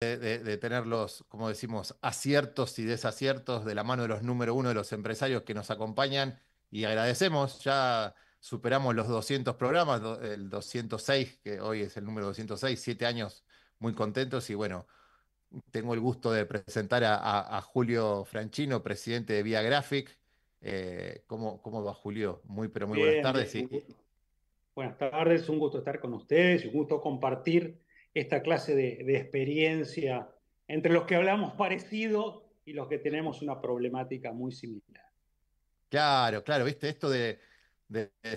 de, tener los, como decimos, aciertos y desaciertos de la mano de los número uno de los empresarios que nos acompañan y agradecemos. Ya superamos los 200 programas, el 206, que hoy es el número 206, siete años muy contentos y bueno, tengo el gusto de presentar a, Julio Franchino, presidente de Via Graphic. Eh, ¿cómo, va Julio? Muy, pero muy buenas tardes. Buenas tardes, un gusto estar con ustedes, un gusto compartir esta clase de, experiencia entre los que hablamos parecido y los que tenemos una problemática muy similar. Claro, claro, viste, esto de,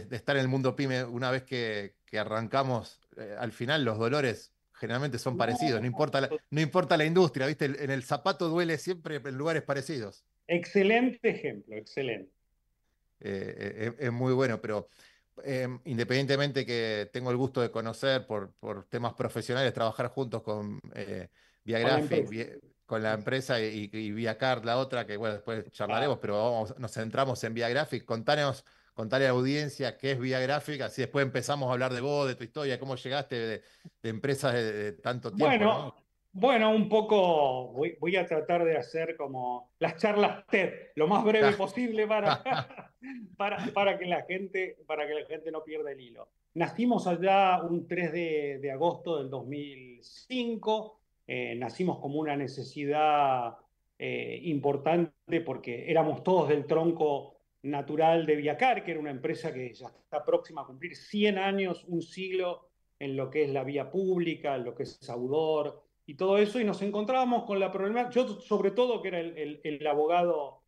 estar en el mundo pyme una vez que, arrancamos, eh, al final los dolores generalmente son parecidos, no importa, la, no importa la industria, viste, en el zapato duele siempre en lugares parecidos. Excelente ejemplo, excelente. Eh, eh, es muy bueno, pero Em, independientemente que tengo el gusto de conocer por, temas profesionales, trabajar juntos con eh, con la empresa, y, y, la otra, que bueno, después charlaremos, pero nos centramos en Via Contanos, contale a la audiencia qué es Via así después empezamos a hablar de vos, de tu historia, cómo llegaste de, empresas de, tanto tiempo. Bueno, bueno, un poco voy, a tratar de hacer como las charlas TED, lo más breve posible para, para, que la gente, para que la gente no pierda el hilo. Nacimos allá un 3 de, agosto del 2005, eh, nacimos como una necesidad eh, importante porque éramos todos del tronco natural de Viacar, que era una empresa que ya está próxima a cumplir 100 años, un siglo en lo que es la vía pública, en lo que es Saudor y todo eso, y nos encontrábamos con la problemática, yo sobre todo que era el, el, abogado,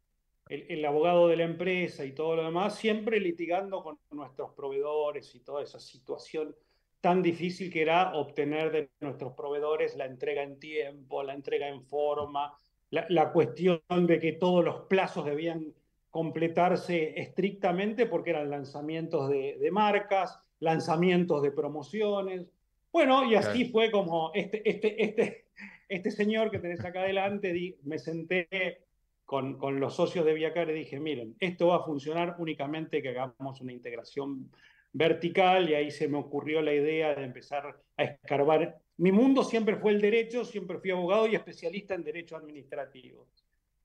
el, abogado de la empresa y todo lo demás, siempre litigando con nuestros proveedores y toda esa situación tan difícil que era obtener de nuestros proveedores la entrega en tiempo, la entrega en forma, la, cuestión de que todos los plazos debían completarse estrictamente porque eran lanzamientos de marcas, lanzamientos de promociones, bueno, y así fue como este, este, este, este señor que tenés acá adelante, me senté con, con, los socios de Viacar y dije, miren, esto va a funcionar únicamente que hagamos una integración vertical y ahí se me ocurrió la idea de empezar a escarbar. Mi mundo siempre fue el derecho, siempre fui abogado y especialista en derecho administrativo.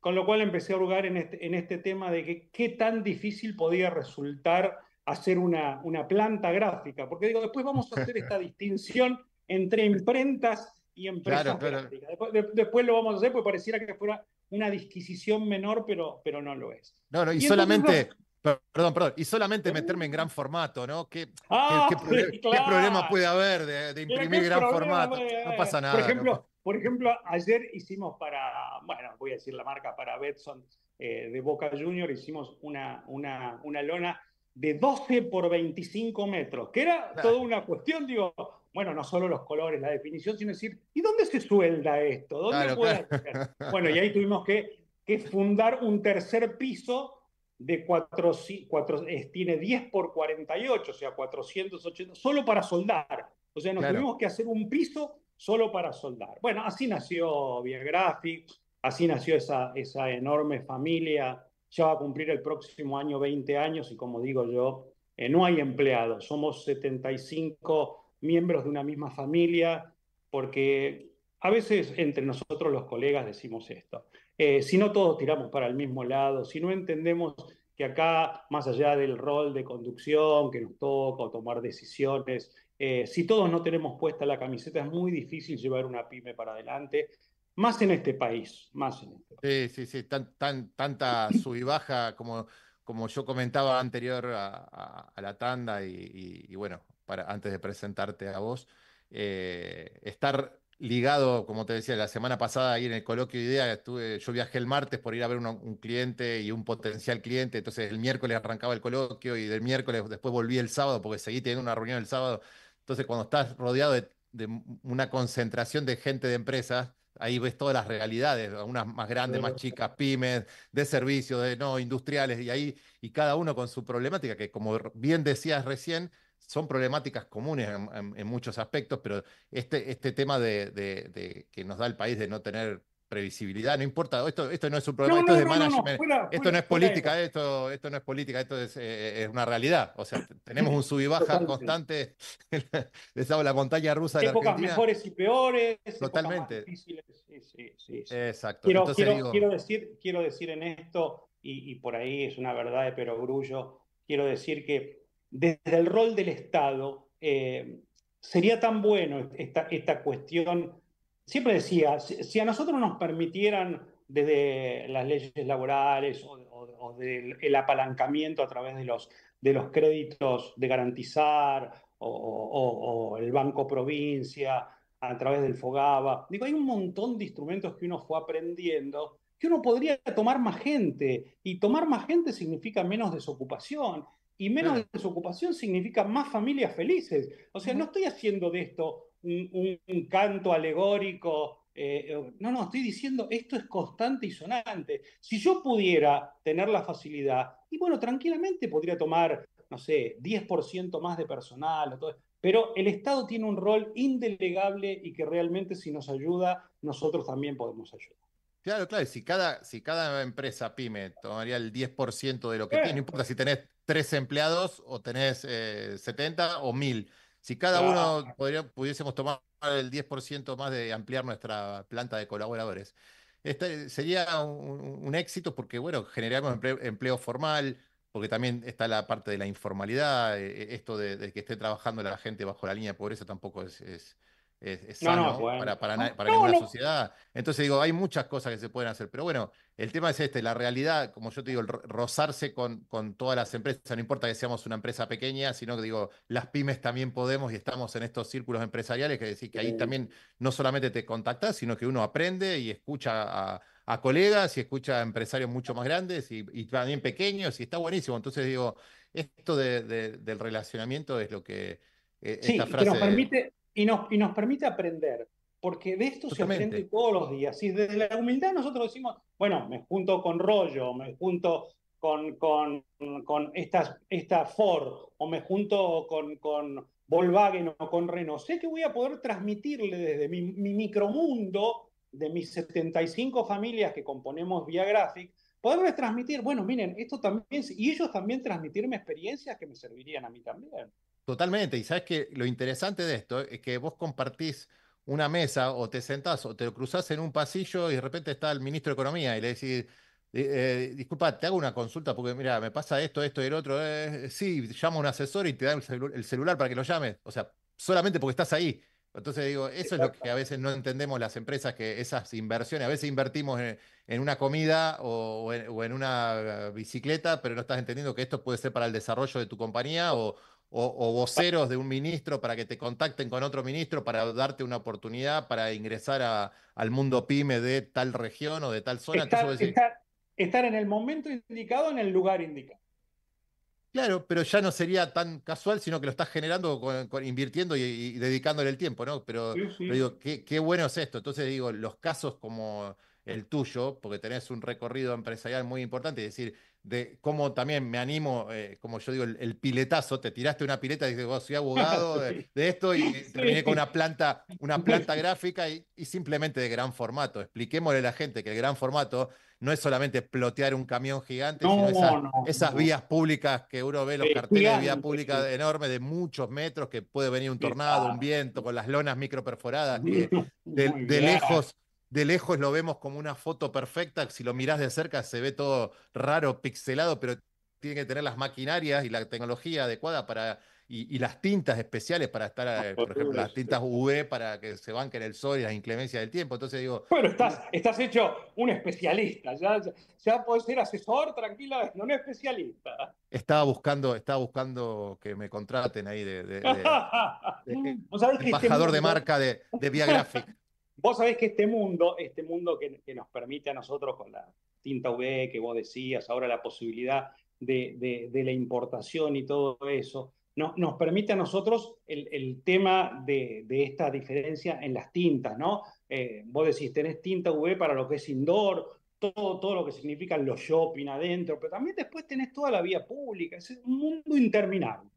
Con lo cual empecé a hurgar en este, en este tema de que, qué tan difícil podía resultar hacer una, una planta gráfica, porque digo, después vamos a hacer esta distinción entre imprentas y empresas gráficas. Después, lo vamos a hacer, porque pareciera que fuera una disquisición menor, pero, pero no lo es. No, no, y, solamente... Perdón, perdón. Y solamente meterme en uh. gran formato, ¿no? ¿Qué, ah, problema puede haber de, imprimir gran formato? No pasa nada. Por ejemplo, por ejemplo, ayer hicimos para, bueno, voy a decir la marca, para Betson eh, de Boca Junior, hicimos una, una, una lona de 12 por 25 metros, que era toda una cuestión, digo, bueno, no solo los colores, la definición, sino decir, ¿y dónde se suelda esto? Bueno, y ahí tuvimos que, fundar un tercer piso de 4, tiene 10 por 48, o sea, 480, solo para soldar. O sea, nos tuvimos que hacer un piso solo para soldar. Bueno, así nació graphics así nació esa, esa enorme familia ya va a cumplir el próximo año 20 años y como digo yo, eh, no hay empleados, somos 75 miembros de una misma familia, porque a veces entre nosotros los colegas decimos esto, eh, si no todos tiramos para el mismo lado, si no entendemos que acá, más allá del rol de conducción que nos toca tomar decisiones, eh, si todos no tenemos puesta la camiseta, es muy difícil llevar una pyme para adelante más en este país, más en este país. Sí, sí, sí, tan, tanta sub baja como, como yo comentaba anterior a, la tanda y, bueno, para, antes de presentarte a vos, eh, estar ligado, como te decía, la semana pasada ahí en el coloquio Idea, estuve, yo viajé el martes por ir a ver un, cliente y un potencial cliente, entonces el miércoles arrancaba el coloquio y del miércoles después volví el sábado porque seguí teniendo una reunión el sábado, entonces cuando estás rodeado de una concentración de gente de empresas, Ahí ves todas las realidades, unas más grandes, más chicas, pymes, de servicios, de no, industriales, y ahí, y cada uno con su problemática, que como bien decías recién, son problemáticas comunes en, muchos aspectos, pero este, este tema de, que nos da el país de no tener previsibilidad, no importa, esto, esto no es un problema, esto es de management, esto no es política, esto, esto no es política, esto es, eh, una realidad. O sea, tenemos un sub y baja constante, de la montaña rusa de la Argentina. mejores y peores, Totalmente. difíciles. Exacto. Quiero, decir, quiero decir en esto, y, por ahí es una verdad de perogrullo, quiero decir que desde el rol del Estado eh, sería tan bueno esta, esta cuestión siempre decía, si, a nosotros nos permitieran desde las leyes laborales o, del el apalancamiento a través de los, créditos de garantizar o, o el Banco Provincia, a través del Fogaba. Digo, hay un montón de instrumentos que uno fue aprendiendo que uno podría tomar más gente. Y tomar más gente significa menos desocupación. Y menos desocupación significa más familias felices. O sea, no estoy haciendo de esto un, canto alegórico. Eh, eh, no, no, estoy diciendo, esto es constante y sonante. Si yo pudiera tener la facilidad, y bueno, tranquilamente podría tomar, no sé, 10% más de personal, pero el Estado tiene un rol indelegable y que realmente si nos ayuda, nosotros también podemos ayudar. Claro, claro, si cada, si cada empresa pyme tomaría el 10% de lo que eh. tiene, no importa si tenés tres empleados o tenés 70 o 1000 si cada uno pudiésemos tomar el 10% más de ampliar nuestra planta de colaboradores, este sería un, éxito porque, bueno, generamos empleo, formal, porque también está la parte de la informalidad, eh, esto de, que esté trabajando la gente bajo la línea de pobreza tampoco es, es, sano para, para, sociedad. Entonces digo, hay muchas cosas que se pueden hacer, pero bueno, el tema es este, la realidad, como yo te digo, rozarse con, con todas las empresas, no importa que seamos una empresa pequeña, sino que digo, las pymes también podemos y estamos en estos círculos empresariales, que decir que ahí también no solamente te contactas, sino que uno aprende y escucha a, colegas y escucha a empresarios mucho más grandes y, también pequeños y está buenísimo. Entonces digo, esto del relacionamiento es lo que... E, nos permite y nos, y nos permite aprender, porque de esto se aprende todos los días. Si desde la humildad nosotros decimos, bueno, me junto con Rollo, me junto con, con, con esta, esta, Ford, o me junto con, con, Volkswagen o con Renault. Sé que voy a poder transmitirle desde mi, micromundo, de mis 75 familias que componemos Vía Graphic, poderles transmitir, bueno, miren, esto también, y ellos también transmitirme experiencias que me servirían a mí también. Totalmente, y sabes que lo interesante de esto es que vos compartís una mesa o te sentás o te cruzás en un pasillo y de repente está el ministro de Economía y le decís, eh, eh, disculpa, te hago una consulta porque mira, me pasa esto, esto y el otro. Eh, sí, llama a un asesor y te da el, celular para que lo llames. O sea, solamente porque estás ahí. Entonces digo, eso es lo que a veces no entendemos las empresas, que esas inversiones, a veces invertimos en, una comida o, o, en, una bicicleta, pero no estás entendiendo que esto puede ser para el desarrollo de tu compañía o, o, voceros de un ministro para que te contacten con otro ministro para darte una oportunidad para ingresar al mundo pyme de tal región o de tal zona. Estar, en el momento indicado, en el lugar indicado. Claro, pero ya no sería tan casual, sino que lo estás generando, con, invirtiendo y, dedicándole el tiempo, ¿no? Pero, digo, qué, qué, bueno es esto. Entonces digo, los casos como el tuyo, porque tenés un recorrido empresarial muy importante, es decir, de cómo también me animo, eh, como yo digo, el, piletazo, te tiraste una pileta y dices, vos soy abogado de, esto y eh, terminé con una planta, una planta gráfica y, simplemente de gran formato. Expliquémosle a la gente que el gran formato no es solamente plotear un camión gigante, sino esas, vías públicas que uno ve, los carteles de vía pública enorme enormes de muchos metros, que puede venir un tornado, un viento, con las lonas microperforadas, que de lejos de lejos lo vemos como una foto perfecta, si lo mirás de cerca se ve todo raro, pixelado, pero tiene que tener las maquinarias y la tecnología adecuada para y, las tintas especiales para estar, eh, por ejemplo, las tintas UV para que se banquen el sol y las inclemencias del tiempo. Entonces digo. Bueno, estás, hecho un especialista, ya, se ser asesor tranquila, no un especialista. Estaba buscando, estaba buscando que me contraten ahí de, este embajador de marca de, de Vos sabés que este mundo, este mundo que, nos permite a nosotros con la tinta UV que vos decías, ahora la posibilidad de, de, la importación y todo eso, nos permite a nosotros el, tema de, esta diferencia en las tintas, ¿no? Eh, vos decís, tenés tinta UV para lo que es indoor, todo, todo lo que significan los shopping adentro, pero también después tenés toda la vía pública, es un mundo interminable.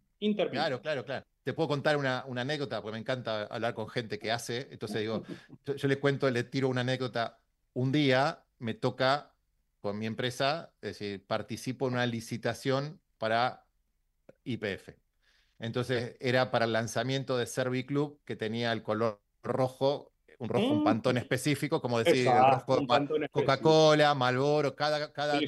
Claro, claro, claro. Te puedo contar una, anécdota, porque me encanta hablar con gente que hace. Entonces digo, yo, les le cuento, le tiro una anécdota. Un día me toca con mi empresa, es decir, participo en una licitación para IPF. Entonces era para el lanzamiento de Club que tenía el color rojo un pantón específico, como decía Coca-Cola, Malboro, cada... Cada,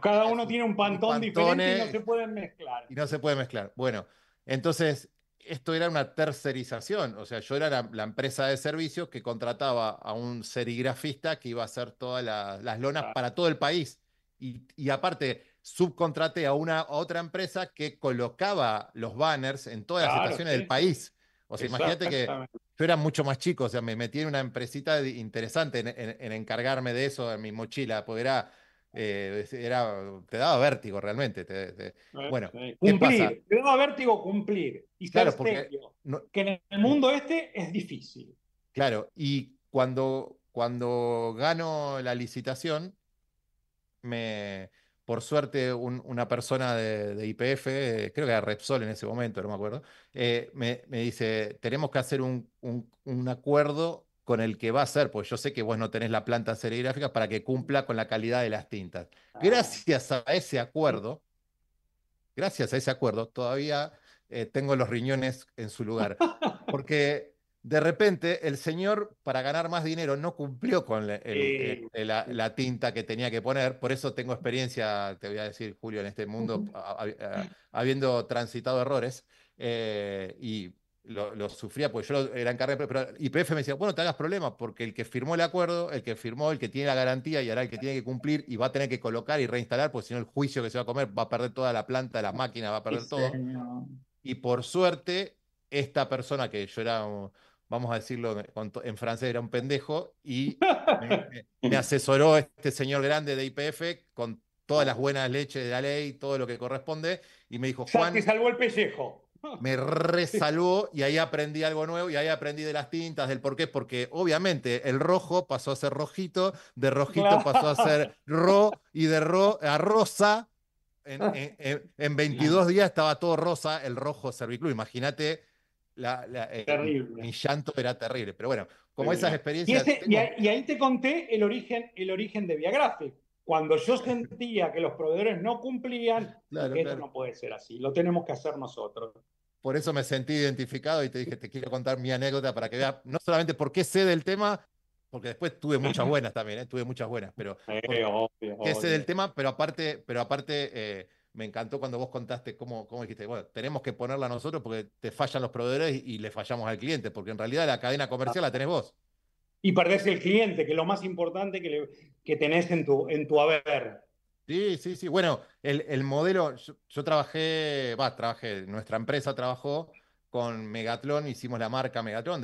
cada uno tiene un pantón diferente y no se pueden mezclar. Y no se puede mezclar. Bueno, entonces, esto era una tercerización, o sea, yo era la, empresa de servicios que contrataba a un serigrafista que iba a hacer todas las lonas para todo el país. Y, aparte, subcontraté a una otra empresa que colocaba los banners en todas las estaciones del país. O sea, imagínate que yo era mucho más chico, o sea, me metí en una empresita interesante en, encargarme de eso de mi mochila, porque era, eh, te daba vértigo realmente. Eh, bueno, cumplir, te daba vértigo cumplir. Y claro, porque que en el mundo este es difícil. Claro, y cuando, cuando gano la licitación, me, por suerte, una persona de IPF, creo que era Repsol en ese momento, no me acuerdo, eh, me, dice, tenemos que hacer un, un, acuerdo con el que va a ser, pues yo sé que vos no tenés la planta serigráfica para que cumpla con la calidad de las tintas. Ah, gracias a ese acuerdo, gracias a ese acuerdo, todavía eh, tengo los riñones en su lugar, porque de repente el señor, para ganar más dinero, no cumplió con eh, eh, la, tinta que tenía que poner. Por eso tengo experiencia, te voy a decir, Julio, en este mundo, habiendo transitado errores. Eh, y lo, sufría, pues yo era encargado, Y P.F. me decía, bueno, te hagas problema, porque el que firmó el acuerdo, el que firmó, el que tiene la garantía y ahora el que tiene que cumplir y va a tener que colocar y reinstalar, porque si no el juicio que se va a comer va a perder toda la planta, la máquina, va a perder todo. Y por suerte, esta persona que yo era vamos a decirlo en francés, era un pendejo, y me, asesoró este señor grande de IPF con todas las buenas leches de la ley, todo lo que corresponde, y me dijo, Juan... Te salvó el pellejo. Me resalvó y ahí aprendí algo nuevo y ahí aprendí de las tintas, del por qué, porque obviamente el rojo pasó a ser rojito, de rojito pasó a ser ro y de ro a rosa. En, 22 días estaba todo rosa el rojo cerviclú. Imagínate la, eh, Mi llanto era terrible. Pero bueno, como esas experiencias. Y, ahí, te conté el origen, el origen de viagrafe Cuando yo sentía que los proveedores no cumplían, claro, esto no puede ser así, lo tenemos que hacer nosotros. Por eso me sentí identificado y te dije, te quiero contar mi anécdota para que veas no solamente por qué sé del tema, porque después tuve muchas buenas también, ¿eh? tuve muchas buenas, pero sé del tema, pero aparte, pero aparte eh, me encantó cuando vos contaste cómo, cómo, dijiste, bueno, tenemos que ponerla nosotros porque te fallan los proveedores y, le fallamos al cliente, porque en realidad la cadena comercial la tenés vos. Y perdés el cliente, que es lo más importante que, que tenés en tu, en tu haber. Sí, sí, sí. Bueno, el, modelo, yo, trabajé, va, trabajé, nuestra empresa trabajó con Megatron, hicimos la marca Megatron,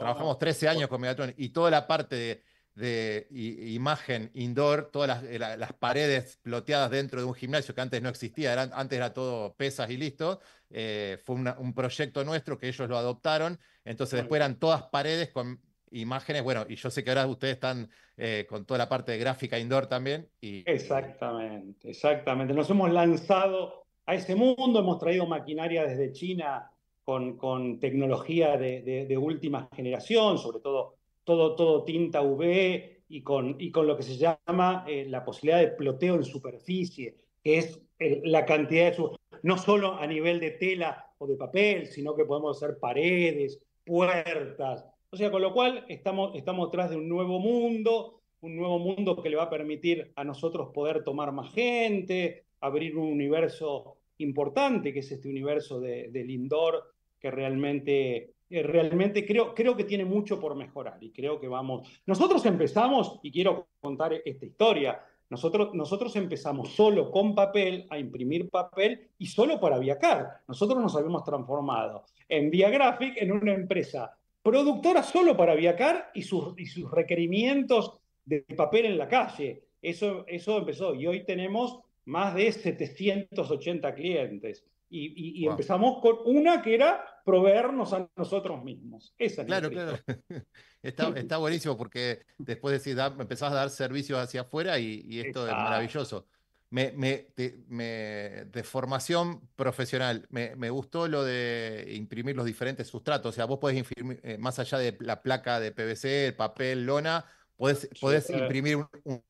trabajamos 13 años con Megatron y toda la parte de de imagen indoor, todas las, eh, paredes ploteadas dentro de un gimnasio que antes no existía, antes era todo pesas y listo, eh, fue un proyecto nuestro que ellos lo adoptaron, entonces después eran todas paredes con imágenes, bueno, y yo sé que ahora ustedes están eh, con toda la parte de gráfica indoor también. exactamente, exactamente, nos hemos lanzado a ese mundo, hemos traído maquinaria desde China con, con tecnología de última generación, sobre todo todo, tinta UV y con, y con lo que se llama eh, la posibilidad de ploteo en superficie, que es la cantidad de no solo a nivel de tela o de papel, sino que podemos hacer paredes, puertas. O sea, con lo cual estamos, estamos tras de un nuevo mundo, un nuevo mundo que le va a permitir a nosotros poder tomar más gente, abrir un universo importante, que es este universo de, del indoor, que realmente eh, realmente creo, creo que tiene mucho por mejorar y creo que vamos. Nosotros empezamos, y quiero contar esta historia, nosotros, nosotros empezamos solo con papel, a imprimir papel y solo para Viacar. Nosotros nos habíamos transformado en Viagraphic en una empresa productora solo para Viacar y sus, y sus requerimientos de papel en la calle. Eso, eso empezó y hoy tenemos más de 780 clientes. Y, empezamos con una que era proveernos a nosotros mismos. claro, claro. está, está, buenísimo porque después de da, empezás a dar servicios hacia afuera y, esto es maravilloso. Me, me, de, formación profesional, me, gustó lo de imprimir los diferentes sustratos. O sea, vos podés imprimir, eh, más allá de la placa de PVC, el papel, lona, podés, podés imprimir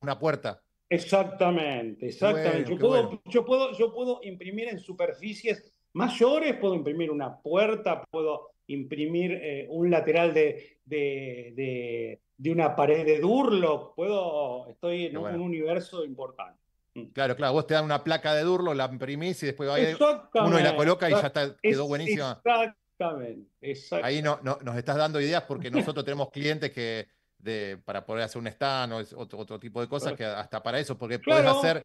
una puerta. Exactamente, exactamente. yo, puedo, yo, puedo, yo puedo imprimir en superficies mayores, puedo imprimir una puerta, puedo imprimir eh, un lateral de, de, una pared de Durlo, puedo, estoy en un universo importante. Mm. Claro, claro, vos te dan una placa de Durlo, la imprimís y después uno y la coloca y ya está, quedó buenísima. Exactamente, exactamente. Ahí no, nos estás dando ideas porque nosotros tenemos clientes que de, para poder hacer un stand o otro, tipo de cosas, que hasta para eso, porque pueden hacer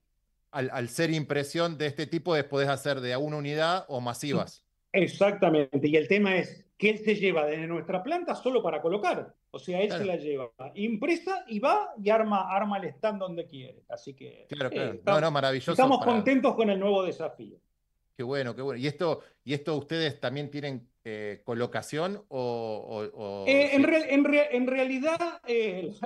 al, ser impresión de este tipo, podés hacer de a una unidad o masivas. Exactamente, y el tema es que él se lleva desde nuestra planta solo para colocar. O sea, él se la lleva impresa y va y arma, arma el stand donde quiere. Así que claro, claro. Eh, estamos, no, maravilloso estamos contentos con el nuevo desafío. Qué bueno, qué bueno. ¿Y esto, y esto ustedes también tienen eh, colocación o...? Eh, en, en, realidad,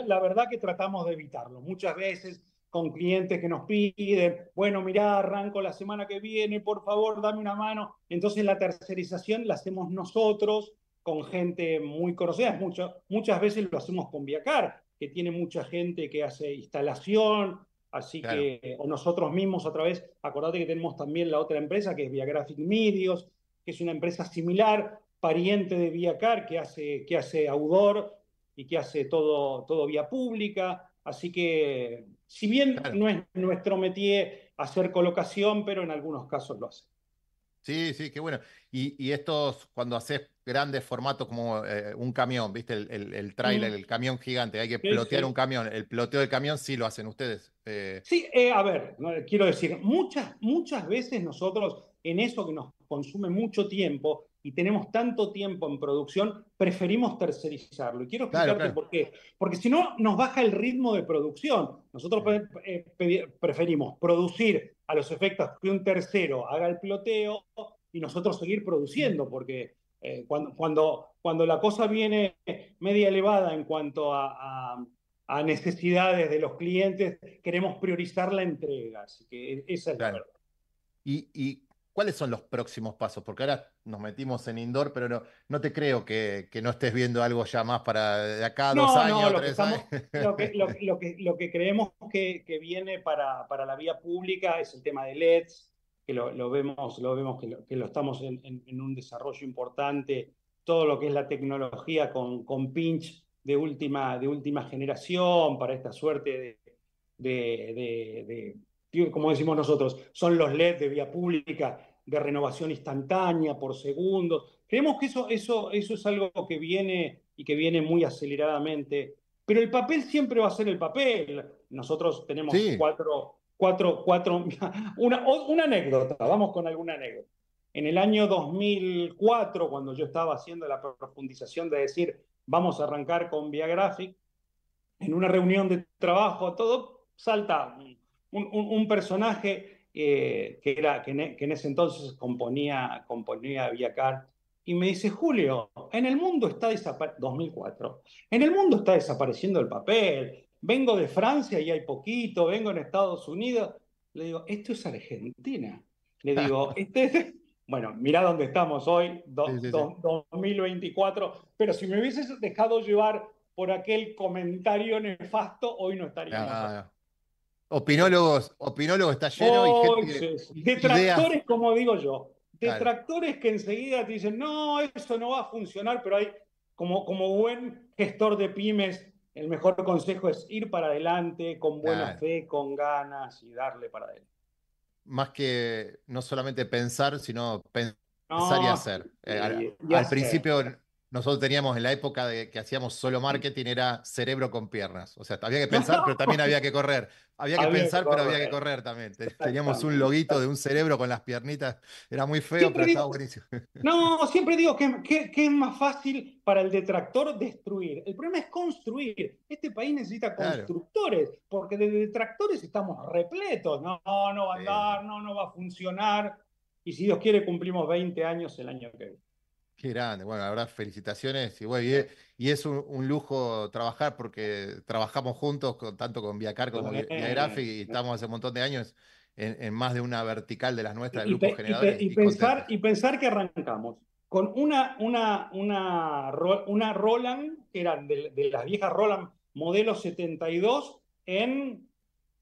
la verdad que tratamos de evitarlo. Muchas veces con clientes que nos piden, bueno, mirá, arranco la semana que viene, por favor, dame una mano. Entonces la tercerización la hacemos nosotros con gente muy conocida, Mucho, muchas veces lo hacemos con Viacar, que tiene mucha gente que hace instalación, así que, o nosotros mismos a través acordate que tenemos también la otra empresa que es Viagraphic Medios, que es una empresa similar, pariente de Viacar, que hace, que hace Audor y que hace todo, todo vía pública, así que si bien no es nuestro métier hacer colocación, pero en algunos casos lo hace. Sí, sí, qué bueno. Y, estos, cuando haces grandes formatos como eh, un camión, ¿viste? El, el trailer, el camión gigante, hay que plotear un camión. El ploteo del camión sí lo hacen ustedes. Eh. Sí, eh, a ver, quiero decir, muchas, muchas veces nosotros en eso que nos consume mucho tiempo, y tenemos tanto tiempo en producción, preferimos tercerizarlo. Y quiero explicarte por qué. Porque si no, nos baja el ritmo de producción. Nosotros eh, preferimos producir a los efectos que un tercero haga el ploteo y nosotros seguir produciendo, mm. porque eh, cuando, cuando, la cosa viene media elevada en cuanto a, necesidades de los clientes, queremos priorizar la entrega. Así que e-, esa es la verdad. y ¿Cuáles son los próximos pasos? Porque ahora nos metimos en indoor, pero no, no te creo que, que no estés viendo algo ya más para de acá dos años, lo tres Lo que, creemos que, que viene para, para, la vía pública es el tema de LEDs, que lo, vemos, lo vemos que, lo, estamos en, un desarrollo importante, todo lo que es la tecnología con, con pinch de última, de última generación para esta suerte de, de como decimos nosotros, son los LED de vía pública de renovación instantánea por segundos. Creemos que eso, es algo que viene y que viene muy aceleradamente. Pero el papel siempre va a ser el papel. Nosotros tenemos cuatro, cuatro, cuatro, una, una anécdota, vamos con alguna anécdota. En el año 2004, cuando yo estaba haciendo la profundización de decir, vamos a arrancar con vía Graphic, en una reunión de trabajo, todo salta un, personaje eh, que, era, e, que en, ese entonces componía, componía Viacar, y me dice, Julio, en el mundo está desapareciendo, 2004, en el mundo está desapareciendo el papel, vengo de Francia y hay poquito, vengo en Estados Unidos, le digo, esto es Argentina, le digo, este es... Bueno, mirá dónde estamos hoy, 2024, pero si me hubieses dejado llevar por aquel comentario nefasto, hoy no estaría Opinólogos, opinólogos está lleno y Detractores, como digo yo. Detractores que enseguida te dicen, no, eso no va a funcionar, pero hay, como, como buen gestor de pymes, el mejor consejo es ir para adelante con buena fe, con ganas y darle para adelante. Más que no solamente pensar, sino pensar y hacer. Eh, hacer. al principio nosotros teníamos en la época de que hacíamos solo marketing, era cerebro con piernas. O sea, había que pensar, pero también había que correr. Había que pensar, pero había que correr también. Teníamos un loguito de un cerebro con las piernitas. Era muy feo, pero estaba buenísimo. No, siempre digo que, es más fácil para el detractor destruir. El problema es construir. Este país necesita constructores, porque de detractores estamos repletos. No, no va a andar, no, no va a funcionar. Y si Dios quiere, cumplimos 20 años el año que viene. Qué grande, bueno, la verdad, felicitaciones. Y, es, un, lujo trabajar porque trabajamos juntos, tanto con Viacar como con Viagrafi, y estamos hace un montón de años en, más de una vertical de las nuestras, del grupo generadores. Y, pensar, y pensar que arrancamos con una, una, una, una Roland, que eran de, de las viejas Roland modelo 72, en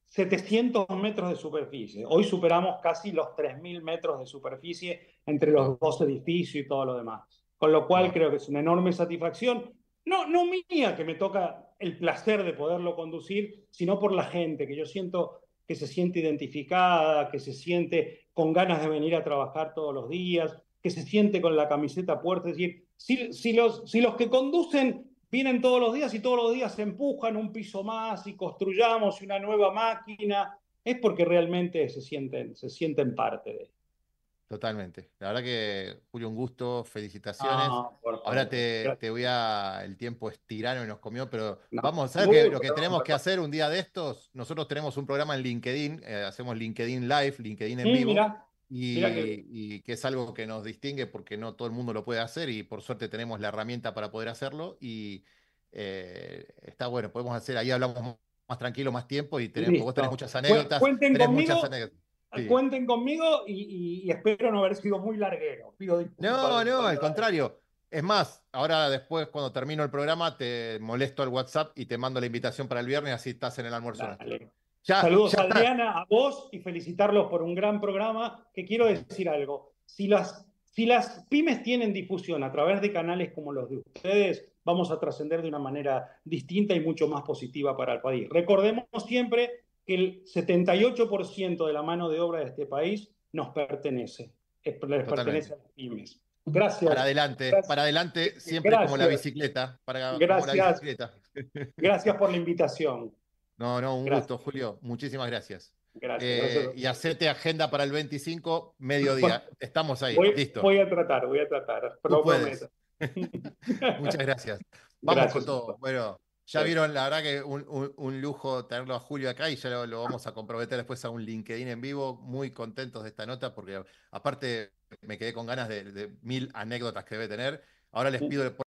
700 metros de superficie. Hoy superamos casi los 3.000 metros de superficie entre los dos edificios y todo lo demás. Con lo cual creo que es una enorme satisfacción, no, no mía que me toca el placer de poderlo conducir, sino por la gente, que yo siento que se siente identificada, que se siente con ganas de venir a trabajar todos los días, que se siente con la camiseta puerta. Es decir, si, los, si los que conducen vienen todos los días y todos los días se empujan un piso más y construyamos una nueva máquina, es porque realmente se sienten, se sienten parte de Totalmente. La verdad que, Julio, un gusto, felicitaciones. Ahora te, voy a. El tiempo es tirano y nos comió, pero vamos a ver lo que tenemos que hacer un día de estos. Nosotros tenemos un programa en LinkedIn, eh, hacemos LinkedIn Live, LinkedIn en vivo. Y que... es algo que nos distingue porque no todo el mundo lo puede hacer y por suerte tenemos la herramienta para poder hacerlo y eh, está bueno, podemos hacer, ahí hablamos más tranquilo, más tiempo y tenemos, vos tenés muchas anécdotas. Cuenten conmigo. Cuenten conmigo y, espero no haber sido muy larguero. Pido no, no, al contrario. Es más, ahora después cuando termino el programa te molesto al WhatsApp y te mando la invitación para el viernes, así estás en el almuerzo. Saludos a Adriana, a vos y felicitarlos por un gran programa. Que quiero decir algo. Si las, si las pymes tienen difusión a través de canales como los de ustedes, vamos a trascender de una manera distinta y mucho más positiva para el país. Recordemos siempre que el 78% de la mano de obra de este país nos pertenece, les pertenece a las pymes. Gracias. Para adelante, para adelante, siempre como la bicicleta. la bicicleta. Gracias por la invitación. No, no, un gusto, Julio. Muchísimas gracias. Gracias, eh, Y hacerte agenda para el 25, mediodía. Estamos ahí, voy, listo. Voy a tratar, voy a tratar. Muchas gracias. Vamos con todo. Bueno, ya vieron, la verdad que un, lujo tenerlo a Julio acá y ya lo, vamos a comprometer después a un LinkedIn en vivo. Muy contentos de esta nota porque aparte me quedé con ganas de, mil anécdotas que debe tener. Ahora les pido... el...